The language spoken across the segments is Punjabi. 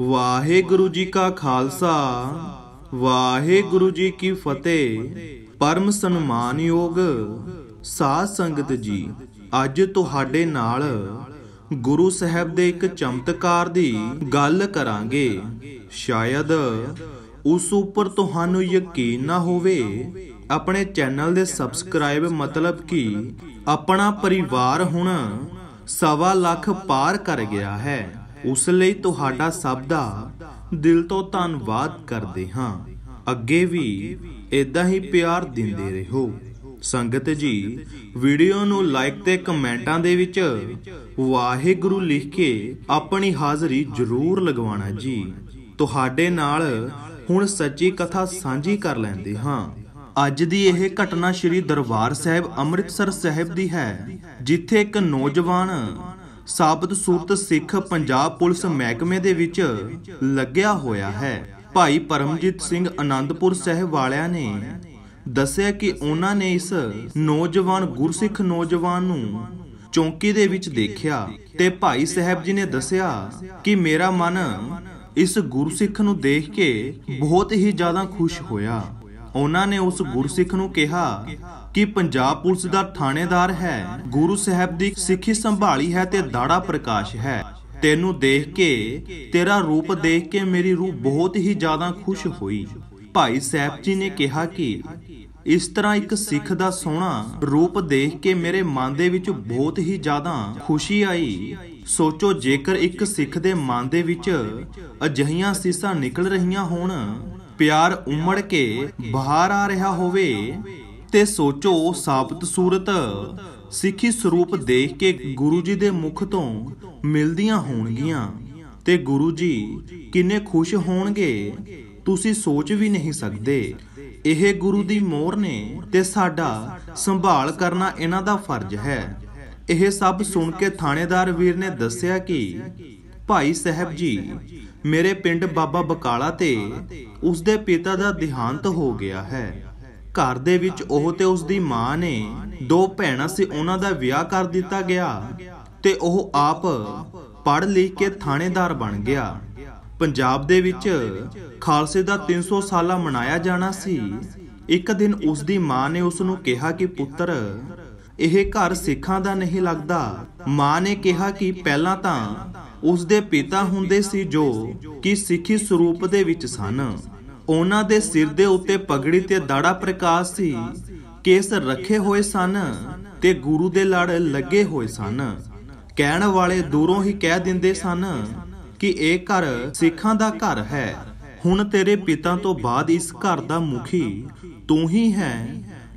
ਵਾਹਿਗੁਰੂ ਜੀ ਕਾ ਖਾਲਸਾ ਵਾਹਿਗੁਰੂ ਜੀ ਕੀ ਫਤਿਹ ਪਰਮ ਸਨਮਾਨਯੋਗ ਸਾਧ ਸੰਗਤ ਜੀ ਅੱਜ ਤੁਹਾਡੇ ਨਾਲ ਗੁਰੂ ਸਾਹਿਬ ਦੇ ਇੱਕ ਚਮਤਕਾਰ ਦੀ ਗੱਲ ਕਰਾਂਗੇ ਸ਼ਾਇਦ ਉਸ ਉੱਪਰ ਤੁਹਾਨੂੰ ਯਕੀਨ ਨਾ ਹੋਵੇ ਆਪਣੇ ਚੈਨਲ ਦੇ ਸਬਸਕ੍ਰਾਈਬ ਮਤਲਬ ਕਿ ਆਪਣਾ ਪਰਿਵਾਰ ਹੁਣ ਸਵਾ ਲੱਖ ਪਾਰ ਕਰ ਗਿਆ ਹੈ ਉਸ ਲਈ ਤੁਹਾਡਾ ਸਭ ਦਾ ਦਿਲ ਤੋਂ ਧੰਨਵਾਦ ਕਰਦੇ ਹਾਂ ਅੱਗੇ ਵੀ ਇਦਾਂ ਹੀ ਪਿਆਰ ਦਿੰਦੇ ਰਹੋ ਸੰਗਤ ਜੀ ਵੀਡੀਓ ਨੂੰ ਲਾਈਕ ਤੇ ਕਮੈਂਟਾਂ ਦੇ ਵਿੱਚ ਵਾਹਿਗੁਰੂ ਲਿਖ ਕੇ ਆਪਣੀ ਹਾਜ਼ਰੀ ਜ਼ਰੂਰ ਲਗਵਾਉਣਾ ਜੀ ਤੁਹਾਡੇ ਨਾਲ ਹੁਣ ਸੱਚੀ ਕਥਾ ਸਾਂਝੀ ਕਰ ਲੈਂਦੇ ਹਾਂ ਅੱਜ ਦੀ ਇਹ ਘਟਨਾ ਸ੍ਰੀ ਦਰਬਾਰ ਸਾਹਿਬ ਅੰਮ੍ਰਿਤਸਰ ਸਾਹਿਬ ਦੀ ਹੈ ਜਿੱਥੇ ਇੱਕ ਨੌਜਵਾਨ ਸਾਬਤ ਸੂਰਤ ਸਿੱਖ ਪੰਜਾਬ ਪੁਲਿਸ ਮਹਿਕਮੇ ਦੇ ਵਿੱਚ ਲੱਗਿਆ ਹੋਇਆ ਹੈ ਭਾਈ ਪਰਮਜੀਤ ਸਿੰਘ ਆਨੰਦਪੁਰ ਸਾਹਿਬ ਵਾਲਿਆਂ ਨੇ ਦੱਸਿਆ ਕਿ ਉਹਨਾਂ ਨੇ ਇਸ ਨੌਜਵਾਨ ਗੁਰਸਿੱਖ ਨੌਜਵਾਨ ਨੂੰ ਚੌਂਕੀ ਦੇ ਵਿੱਚ ਦੇਖਿਆ ਤੇ ਭਾਈ ਸਾਹਿਬ ਜੀ ਨੇ ਦੱਸਿਆ ਕਿ ਮੇਰਾ ਮਨ ਇਸ ਗੁਰਸਿੱਖ ਨੂੰ ਦੇਖ ਕੇ ਬਹੁਤ ਹੀ ਜ਼ਿਆਦਾ ਖੁਸ਼ ਹੋਇਆ ਉਹਨਾਂ ਨੇ ਉਸ ਗੁਰਸਿੱਖ ਨੂੰ ਕਿਹਾ ਕਿ ਪੰਜਾਬ ਪੁਲਿਸ ਦਾ ਥਾਣੇਦਾਰ ਹੈ ਗੁਰੂ ਸਾਹਿਬ ਦੀ ਸਿੱਖੀ ਸੰਭਾਲੀ ਹੈ ਤੇ ਦਾੜਾ ਪ੍ਰਕਾਸ਼ ਹੈ ਤੈਨੂੰ ਦੇਖ ਕੇ ਤੇਰਾ ਰੂਪ ਦੇਖ ਕੇ ਮੇਰੀ ਰੂਹ ਬਹੁਤ ਹੀ ਜ਼ਿਆਦਾ ਖੁਸ਼ ਹੋਈ ਭਾਈ ਸਾਹਿਬ ਜੀ ਨੇ ਕਿਹਾ ਕਿ ਇਸ ਤਰ੍ਹਾਂ ਇੱਕ ਸਿੱਖ ਦਾ ਸੋਹਣਾ ਰੂਪ ਦੇਖ ਕੇ ਮੇਰੇ ਮਨ ਦੇ ਵਿੱਚ ਬਹੁਤ ਹੀ ਜ਼ਿਆਦਾ ਖੁਸ਼ੀ ਆਈ ਸੋਚੋ ਜੇਕਰ ਇੱਕ ਸਿੱਖ ਦੇ ਮਨ ਦੇ ਵਿੱਚ ਅਜਹੀਆਂ ਸੀਸਾਂ ਨਿਕਲ ਰਹੀਆਂ ਹੋਣ ਪਿਆਰ ਉਮੜ ਕੇ ਬਾਹਰ ਆ ਰਿਹਾ ਹੋਵੇ ਤੇ ਸੋਚੋ ਸਾਬਤ ਸੂਰਤ ਸਿੱਖੀ ਸਰੂਪ ਦੇਖ ਕੇ ਗੁਰੂ ਜੀ ਦੇ ਮੁਖ ਤੋਂ ਮਿਲਦੀਆਂ ਹੋਣਗੀਆਂ ਤੇ ਗੁਰੂ ਜੀ ਕਿੰਨੇ ਖੁਸ਼ ਹੋਣਗੇ ਤੁਸੀਂ ਸੋਚ ਵੀ ਨਹੀਂ ਸਕਦੇ ਇਹ ਗੁਰੂ ਦੀ ਮੋਹਰ ਨੇ ਤੇ ਸਾਡਾ ਸੰਭਾਲ ਕਰਨਾ ਇਹਨਾਂ ਦਾ ਫਰਜ਼ ਹੈ ਇਹ ਸਭ ਸੁਣ ਕੇ ਥਾਣੇਦਾਰ ਵੀਰ ਨੇ ਦੱਸਿਆ ਕਿ ਭਾਈ ਸਾਹਿਬ ਜੀ ਮੇਰੇ ਪਿੰਡ ਬਾਬਾ ਬਕਾਲਾ ਤੇ ਉਸ ਦੇ ਪਿਤਾ ਦਾ ਦੇਹਾਂਤ ਹੋ ਗਿਆ ਹੈ ਘਰ ਦੇ ਵਿੱਚ ਉਹ ਤੇ ਉਸ ਦੀ ਮਾਂ ਨੇ ਦੋ ਭੈਣਾਂ ਸੀ ਉਹਨਾਂ ਦਾ ਵਿਆਹ ਕਰ ਦਿੱਤਾ ਗਿਆ ਤੇ ਉਹ ਆਪ ਪੜ੍ਹ ਲਿਖ ਕੇ ਥਾਣੇਦਾਰ ਬਣ ਗਿਆ ਪੰਜਾਬ ਦੇ ਵਿੱਚ ਖਾਲਸੇ ਦਾ 300 ਸਾਲਾ ਮਨਾਇਆ ਜਾਣਾ ਸੀ ਇੱਕ ਦਿਨ ਉਸ ਦੀ ਮਾਂ ਨੇ ਉਸ ਨੂੰ ਕਿਹਾ ਕਿ ਪੁੱਤਰ ਇਹ ਘਰ ਸਿੱਖਾਂ ਦਾ ਨਹੀਂ ਲੱਗਦਾ ਮਾਂ ਨੇ ਕਿਹਾ ਕਿ ਪਹਿਲਾਂ ਤਾਂ ਉਸ ਦੇ ਪਿਤਾ ਹੁੰਦੇ ਸੀ ਜੋ ਕਿ ਸਿੱਖੀ ਸਰੂਪ ਦੇ ਵਿੱਚ ਸਨ ਉਹਨਾਂ ਦੇ ਸਿਰ ਦੇ ਉੱਤੇ ਪਗੜੀ ਤੇ ਦਾੜਾ ਪ੍ਰਕਾਸ਼ ਸੀ ਕੇਸ ਰੱਖੇ ਹੋਏ ਸਨ ਤੇ ਗੁਰੂ ਦੇ ਲੜ ਲੱਗੇ ਹੋਏ ਸਨ ਕਹਿਣ ਵਾਲੇ ਦੂਰੋਂ ਹੀ ਕਹਿ ਦਿੰਦੇ ਸਨ ਕਿ ਇਹ ਘਰ ਸਿੱਖਾਂ ਦਾ ਘਰ ਹੈ ਹੁਣ ਤੇਰੇ ਪਿਤਾ ਤੋਂ ਬਾਅਦ ਇਸ ਘਰ ਦਾ ਮੁਖੀ ਤੂੰ ਹੀ ਹੈ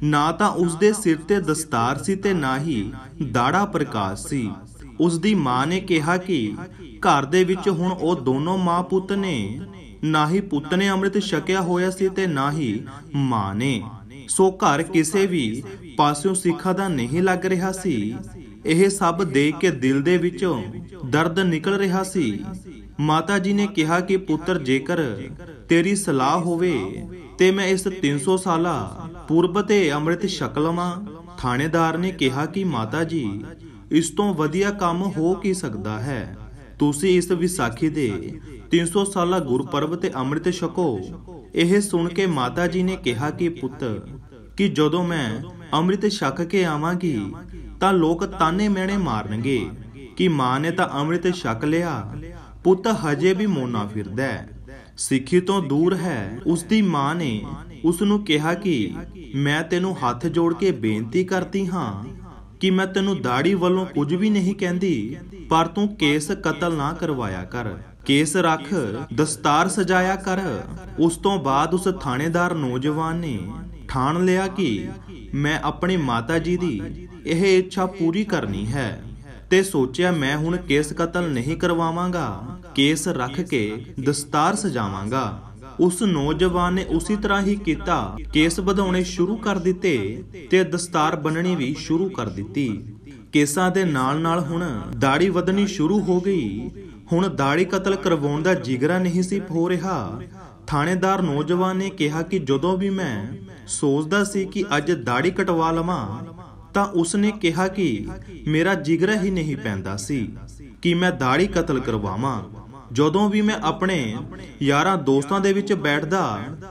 ਨਾ ਤਾਂ ਉਸ ਦੇ ਸਿਰ ਤੇ ਦਸਤਾਰ ਸੀ ਤੇ ਨਾ ਹੀ ਦਾੜਾ ਪ੍ਰਕਾਸ਼ ਸੀ ਉਸ ਦੀ ਮਾਂ ਨੇ ਕਿਹਾ ਕਿ ਘਰ ਦੇ ਵਿੱਚ ਹੁਣ ਉਹ ਦੋਨੋਂ ਮਾਂ ਪੁੱਤ ਨੇ ਨਾ ਹੀ ਪੁੱਤ ਨੇ ਅੰਮ੍ਰਿਤ ਛਕਿਆ ਹੋਇਆ ਸੀ ਤੇ ਨਾ ਹੀ ਮਾਂ ਨੇ ਸੋ ਘਰ ਕਿਸੇ ਵੀ ਪਾਸਿਓਂ ਸਿੱਖਾ ਦਾ ਨਹੀਂ ਲੱਗ ਰਿਹਾ ਸੀ ਇਹ ਸਭ ਦੇਖ ਕੇ ਦਿਲ ਦੇ ਵਿੱਚੋਂ ਦਰਦ ਨਿਕਲ ਰਿਹਾ ਸੀ ਮਾਤਾ ਜੀ ਨੇ ਕਿਹਾ ਕਿ ਪੁੱਤਰ ਜੇਕਰ ਤੇਰੀ ਸਲਾਹ ਹੋਵੇ ਤੇ ਮੈਂ ਇਸ 300 ਸਾਲਾ ਪੂਰਬ ਤੇ ਅੰਮ੍ਰਿਤ ਛਕ ਲਵਾਂ ਥਾਣੇਦਾਰ ਨੇ ਕਿਹਾ ਕਿ ਮਾਤਾ ਜੀ ਇਸ ਤੋਂ ਵਧੀਆ ਕੰਮ ਹੋ ਕੀ ਸਕਦਾ ਹੈ ਤੁਸੀਂ ਇਸ ਵਿਸਾਖੀ ਦੇ 300 ਸਾਲਾ ਗੁਰਪਰਬ ਤੇ ਅੰਮ੍ਰਿਤ ਛਕੋ ਇਹ ਸੁਣ ਕੇ ਮਾਤਾ ਜੀ ਨੇ ਕਿਹਾ ਕਿ ਪੁੱਤ ਕਿ ਜਦੋਂ ਮੈਂ ਅੰਮ੍ਰਿਤ ਛਕ ਕੇ ਆਵਾਂਗੀ ਤਾਂ ਲੋਕ ਤਾਨੇ ਮੈਣੇ ਮਾਰਨਗੇ ਕਿ ਮਾਂ ਨੇ ਤਾਂ ਅੰਮ੍ਰਿਤ ਛਕ ਲਿਆ ਪੁੱਤ ਹਜੇ ਵੀ ਮੋਨਾ ਫਿਰਦਾ ਹੈ ਸਿੱਖੀ ਤੋਂ ਦੂਰ ਹੈ ਉਸ ਦੀ ਮਾਂ ਨੇ ਉਸ ਨੂੰ ਕਿਹਾ ਕਿ ਮੈਂ ਤੈਨੂੰ ਹੱਥ ਜੋੜ ਕੇ ਬੇਨਤੀ ਕਰਦੀ ਹਾਂ ਕਿ ਮੈਂ ਤੈਨੂੰ ਦਾੜੀ ਵੱਲੋਂ ਕੁਝ ਵੀ ਨਹੀਂ ਕਹਿੰਦੀ ਪਰ ਤੂੰ ਕੇਸ ਕਤਲ ਨਾ ਕਰਵਾਇਆ ਕਰ ਕੇਸ ਰੱਖ ਦਸਤਾਰ ਸਜਾਇਆ ਕਰ ਉਸ ਤੋਂ ਬਾਅਦ ਉਸ ਥਾਣੇਦਾਰ ਨੌਜਵਾਨ ਨੇ ਠਾਣ ਲਿਆ ਕਿ ਮੈਂ ਆਪਣੀ ਮਾਤਾ ਜੀ ਦੀ ਇਹ ਇੱਛਾ ਪੂਰੀ ਕਰਨੀ ਹੈ ਤੇ ਸੋਚਿਆ ਮੈਂ ਹੁਣ ਕੇਸ ਕਤਲ ਨਹੀਂ ਕਰਵਾਵਾਂਗਾ ਕੇਸ ਰੱਖ ਕੇ ਦਸਤਾਰ ਸਜਾਵਾਂਗਾ ਉਸ ਨੌਜਵਾਨ ਨੇ ਉਸੇ ਤਰ੍ਹਾਂ ਹੀ ਕੀਤਾ ਕੇਸ ਵਧਾਉਣੇ ਸ਼ੁਰੂ ਕਰ ਦਿੱਤੇ ਤੇ ਦਸਤਾਰ ਬੰਨਣੀ ਵੀ ਸ਼ੁਰੂ ਕਰ ਦਿੱਤੀ ਕੇਸਾਂ ਦੇ ਨਾਲ-ਨਾਲ ਹੁਣ ਦਾੜੀ ਵਧਣੀ ਸ਼ੁਰੂ ਹੋ ਗਈ ਹੁਣ ਦਾੜੀ ਕਤਲ ਕਰਵਾਉਣ ਦਾ ਜਿਗਰਾ ਨਹੀਂ ਸੀ ਹੋ ਰਿਹਾ ਥਾਣੇਦਾਰ ਨੌਜਵਾਨ ਨੇ ਕਿਹਾ ਕਿ ਜਦੋਂ ਵੀ ਮੈਂ ਸੋਚਦਾ ਸੀ ਕਿ ਅੱਜ ਦਾੜੀ ਕਟਵਾ ਲਵਾਂ ਤਾਂ ਉਸ ਨੇ ਕਿਹਾ ਕਿ ਮੇਰਾ ਜਿਗਰਾ ਹੀ ਨਹੀਂ ਪੈਂਦਾ ਸੀ ਕਿ ਮੈਂ ਦਾੜੀ ਕਤਲ ਕਰਵਾਵਾਂ ਜਦੋਂ ਵੀ ਮੈਂ ਆਪਣੇ ਯਾਰਾਂ ਦੋਸਤਾਂ ਦੇ ਵਿੱਚ ਬੈਠਦਾ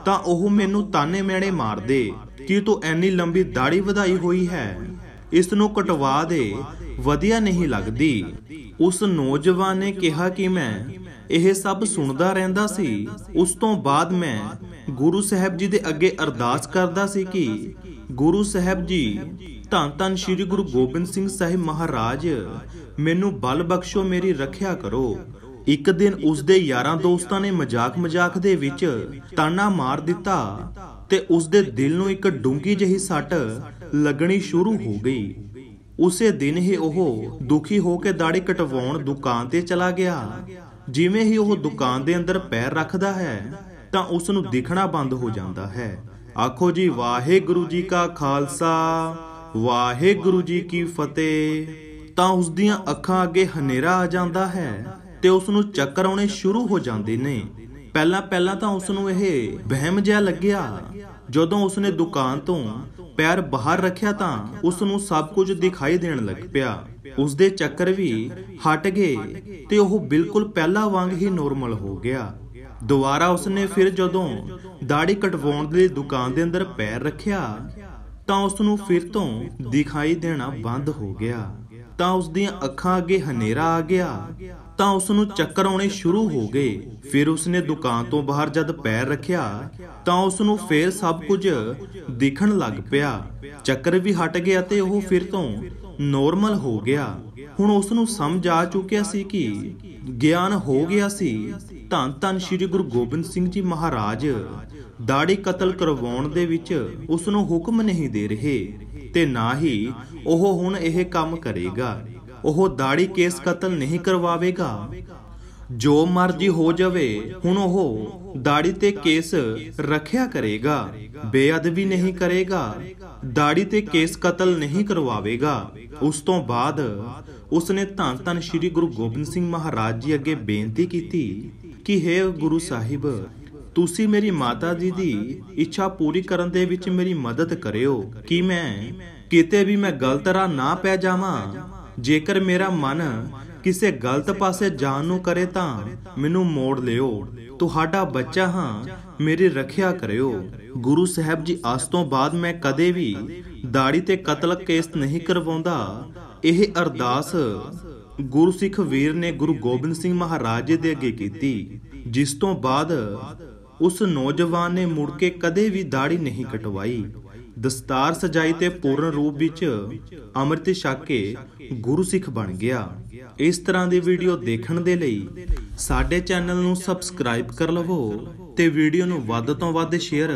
ਤਾਂ ਉਹ ਮੈਨੂੰ ਤਾਨੇ ਮਿਹਣੇ ਮਾਰਦੇ ਕਿ ਤੂੰ ਐਨੀ ਲੰਬੀ ਦਾੜੀ ਵਧਾਈ ਹੋਈ ਹੈ ਇਸ ਨੂੰ ਕਟਵਾ ਦੇ ਵਧੀਆ ਨਹੀਂ ਲੱਗਦੀ ਉਸ ਨੌਜਵਾਨ ਨੇ ਕਿਹਾ ਕਿ ਮੈਂ ਇਹ ਸਭ ਸੁਣਦਾ ਰਹਿੰਦਾ ਸੀ ਉਸ ਤੋਂ ਬਾਅਦ ਮੈਂ ਗੁਰੂ ਸਾਹਿਬ ਜੀ ਦੇ ਅੱਗੇ ਅਰਦਾਸ ਕਰਦਾ ਸੀ ਕਿ ਗੁਰੂ ਸਾਹਿਬ ਜੀ ਧੰਨ ਧੰਨ ਸ੍ਰੀ ਗੁਰੂ ਗੋਬਿੰਦ ਸਿੰਘ ਸਾਹਿਬ ਮਹਾਰਾਜ ਮੈਨੂੰ ਬਲ ਬਖਸ਼ੋ ਮੇਰੀ ਰੱਖਿਆ ਕਰੋ ਇੱਕ ਦਿਨ ਉਸ ਦੇ ਯਾਰਾਂ ਦੋਸਤਾਂ ਨੇ ਮਜ਼ਾਕ-ਮਜ਼ਾਕ ਦੇ ਵਿੱਚ ਤਾਣਾ ਮਾਰ ਦਿੱਤਾ ਤੇ ਉਸ ਦੇ ਦਿਲ ਨੂੰ ਇੱਕ ਡੂੰਗੀ ਜਿਹੀ ਸੱਟ ਲੱਗਣੀ ਸ਼ੁਰੂ ਹੋ ਗਈ ਉਸੇ ਦਿਨ ਹੀ ਉਹ ਦੁਖੀ ਹੋ ਕੇ ਦਾੜੀ ਕਟਵਾਉਣ ਦੁਕਾਨ ਤੇ ਚਲਾ ਗਿਆ ਜਿਵੇਂ ਹੀ ਉਹ ਦੁਕਾਨ ਦੇ ਅੰਦਰ ਪੈਰ ਰੱਖਦਾ ਹੈ ਤਾਂ ਉਸ ਨੂੰ ਦਿਖਣਾ ਬੰਦ ਹੋ ਜਾਂਦਾ ਹੈ ਆਖੋ ਜੀ ਵਾਹਿਗੁਰੂ ਜੀ ਕਾ ਖਾਲਸਾ ਵਾਹਿਗੁਰੂ ਜੀ ਕੀ ਫਤਿਹ ਤਾਂ ਉਸ ਦੀਆਂ ਅੱਖਾਂ ਅੱਗੇ ਹਨੇਰਾ ਆ ਜਾਂਦਾ ਹੈ ਤੇ ਉਸ ਨੂੰ ਚੱਕਰ ਆਉਣੇ ਸ਼ੁਰੂ ਹੋ ਜਾਂਦੇ ਨੇ ਪਹਿਲਾਂ ਪਹਿਲਾਂ ਤਾਂ ਉਸ ਨੂੰ ਇਹ ਵਹਿਮ ਜਿਹਾ ਲੱਗਿਆ ਜਦੋਂ ਉਸ ਨੇ ਦੁਕਾਨ ਤੋਂ ਪੈਰ ਬਾਹਰ ਰੱਖਿਆ ਤਾਂ ਉਸ ਨੂੰ ਸਭ ਕੁਝ ਦਿਖਾਈ ਦੇਣ ਲੱਗ ਪਿਆ ਉਸ ਦੇ ਚੱਕਰ ਵੀ ਹਟ ਗਏ ਤੇ ਉਹ ਬਿਲਕੁਲ ਪਹਿਲਾਂ ਵਾਂਗ ਹੀ ਨੋਰਮਲ ਹੋ ਗਿਆ ਦੁਬਾਰਾ ਉਸ ਨੇ ਫਿਰ ਜਦੋਂ ਦਾੜੀ ਕਟਵਾਉਣ ਦੇ ਦੁਕਾਨ ਦੇ ਅੰਦਰ ਪੈਰ ਰੱਖਿਆ ਤਾਂ ਉਸ ਨੂੰ ਫਿਰ ਤੋਂ ਦਿਖਾਈ ਦੇਣਾ ਬੰਦ ਹੋ ਗਿਆ ਤਾਂ ਉਸ ਦੀਆਂ ਅੱਖਾਂ ਅੱਗੇ ਹਨੇਰਾ ਆ ਗਿਆ ਤਾਂ ਉਸ ਨੂੰ ਚੱਕਰ ਆਉਣੇ ਸ਼ੁਰੂ ਹੋ ਗਏ ਫਿਰ ਉਸ ਨੇ ਦੁਕਾਨ ਤੋਂ ਬਾਹਰ ਜਦ ਪੈਰ ਰੱਖਿਆ ਤਾਂ ਉਸ ਨੂੰ ਫੇਰ ਸਭ ਕੁਝ ਦਿਖਣ ਲੱਗ ਪਿਆ ਚੱਕਰ ਵੀ ਹਟ ਗਿਆ ਤੇ ਉਹ ਫਿਰ ਤੋਂ ਨੋਰਮਲ ਹੋ ਗਿਆ ਹੁਣ ਉਸ ਨੂੰ ਸਮਝ ਆ ਚੁੱਕਿਆ ਸੀ ਕਿ ਗਿਆਨ ਹੋ ਗਿਆ ਸੀ ਤਾਂ ਤਾਂ ਸ੍ਰੀ ਗੁਰੂ ਗੋਬਿੰਦ ਸਿੰਘ ਜੀ ਮਹਾਰਾਜ ਦਾੜੀ ਕਤਲ ਕਰਵਾਉਣ ਦੇ ਵਿੱਚ ਉਸ ਨੂੰ ਹੁਕਮ ਨਹੀਂ ਦੇ ਰਹੇ ਤੇ ਨਾ ਹੀ ਉਹ ਹੁਣ ਇਹ ਕੰਮ ਕਰੇਗਾ ਉਹ ਦਾੜੀ ਕੇਸ ਕਤਲ ਨਹੀਂ ਕਰਵਾਵੇਗਾ ਜੋ ਮਰਜ਼ੀ ਹੋ ਜਾਵੇ ਹੁਣ ਉਹ ਦਾੜੀ ਤੇ ਕੇਸ ਰੱਖਿਆ ਕਰੇਗਾ ਬੇਅਦਬੀ ਨਹੀਂ ਕਰੇਗਾ ਦਾੜੀ ਤੇ ਕੇਸ ਕਤਲ ਨਹੀਂ ਕਰਵਾਵੇਗਾ ਉਸ ਤੋਂ ਬਾਅਦ ਉਸਨੇ ਧੰਨ ਧੰਨ ਸ੍ਰੀ ਗੁਰੂ ਗੋਬਿੰਦ ਸਿੰਘ ਮਹਾਰਾਜ ਜੀ ਅੱਗੇ ਬੇਨਤੀ ਕੀਤੀ ਕਿ हे ਗੁਰੂ ਸਾਹਿਬ ਤੁਸੀਂ ਮੇਰੀ ਮਾਤਾ ਜੀ ਦੀ ਇੱਛਾ ਪੂਰੀ ਕਰਨ ਦੇ ਵਿੱਚ ਮੇਰੀ ਮਦਦ ਕਰਿਓ ਕਿ ਮੈਂ ਕਿਤੇ ਵੀ ਮੈਂ ਗਲਤ ਰਾਹ ਨਾ ਪੈ ਜਾਵਾਂ ਜੇਕਰ ਮੇਰਾ ਮਨ ਕਿਸੇ ਗਲਤ ਪਾਸੇ ਜਾਣ ਨੂੰ ਕਰੇ ਤਾਂ ਮੈਨੂੰ ਮੋੜ ਲਿਓ ਤੁਹਾਡਾ ਬੱਚਾ ਹਾਂ ਮੇਰੀ ਰੱਖਿਆ ਕਰਿਓ ਗੁਰੂ ਸਾਹਿਬ ਜੀ ਆਸ ਤੋਂ ਬਾਅਦ ਮੈਂ ਕਦੇ ਵੀ ਦਾੜੀ ਤੇ ਕਤਲ ਕੇਸ ਨਹੀਂ ਕਰਵਾਉਂਦਾ ਇਹ ਅਰਦਾਸ ਗੁਰੂ ਸਿੱਖ ਵੀਰ ਨੇ ਗੁਰੂ ਗੋਬਿੰਦ ਸਿੰਘ ਮਹਾਰਾਜ ਦੇ ਅੱਗੇ ਕੀਤੀ ਜਿਸ ਤੋਂ ਬਾਅਦ ਉਸ ਨੌਜਵਾਨ ਨੇ ਮੁੜ ਕੇ ਕਦੇ ਵੀ ਦਾੜੀ ਨਹੀਂ ਕਟਵਾਈ ਦਸਤਾਰ ਸਜਾਈ ਤੇ ਪੂਰਨ ਰੂਪ ਵਿੱਚ ਅਮਰਿਤ ਛਕ ਕੇ ਗੁਰੂ ਸਿੱਖ ਬਣ ਗਿਆ ਇਸ ਤਰ੍ਹਾਂ ਦੀ ਵੀਡੀਓ ਦੇਖਣ ਦੇ ਲਈ ਸਾਡੇ ਚੈਨਲ ਨੂੰ ਸਬਸਕ੍ਰਾਈਬ ਕਰ ਲਵੋ ਤੇ ਵੀਡੀਓ ਨੂੰ ਵੱਧ ਤੋਂ ਵੱਧ ਸ਼ੇਅਰ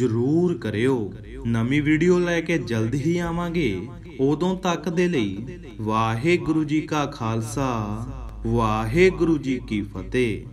ਜ਼ਰੂਰ ਕਰਿਓ ਨਵੀਂ ਵੀਡੀਓ ਲੈ ਕੇ ਜਲਦ ਹੀ ਆਵਾਂਗੇ ਉਦੋਂ ਤੱਕ ਦੇ ਲਈ ਵਾਹਿਗੁਰੂ ਜੀ ਕਾ ਖਾਲਸਾ ਵਾਹਿਗੁਰੂ ਜੀ ਕੀ ਫਤਿਹ